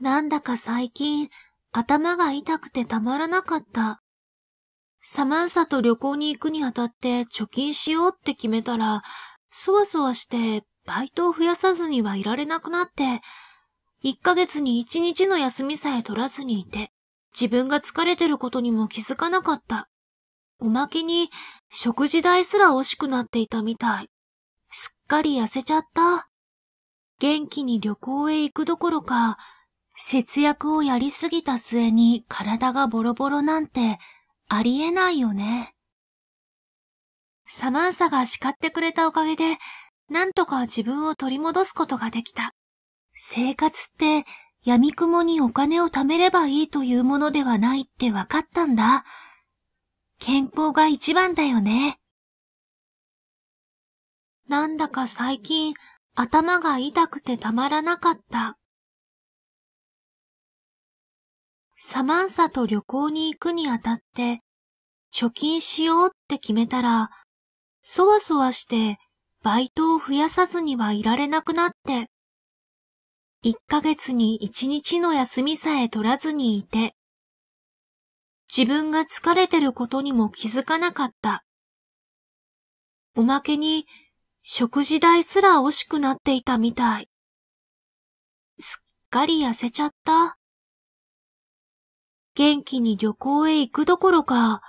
なんだか最近、頭が痛くてたまらなかった。サマンサと旅行に行くにあたって貯金しようって決めたら、そわそわしてバイトを増やさずにはいられなくなって、1ヶ月に1日の休みさえ取らずにいて、自分が疲れてることにも気づかなかった。おまけに、食事代すら惜しくなっていたみたい。すっかり痩せちゃった。元気に旅行へ行くどころか、節約をやりすぎた末に体がボロボロなんてありえないよね。サマンサが叱ってくれたおかげで、なんとか自分を取り戻すことができた。生活って闇雲にお金を貯めればいいというものではないって分かったんだ。健康が一番だよね。なんだか最近頭が痛くてたまらなかった。サマンサと旅行に行くにあたって、貯金しようって決めたら、そわそわしてバイトを増やさずにはいられなくなって、1ヶ月に1日の休みさえ取らずにいて、自分が疲れてることにも気づかなかった。おまけに、食事代すら惜しくなっていたみたい。すっかり痩せちゃった。元気に旅行へ行くどころか、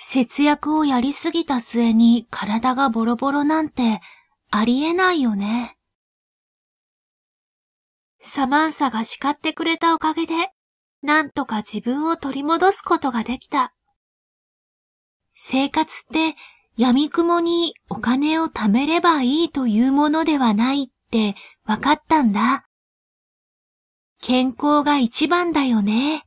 節約をやりすぎた末に体がボロボロなんてありえないよね。サマンサが叱ってくれたおかげで、なんとか自分を取り戻すことができた。生活って闇雲にお金を貯めればいいというものではないって分かったんだ。健康が一番だよね。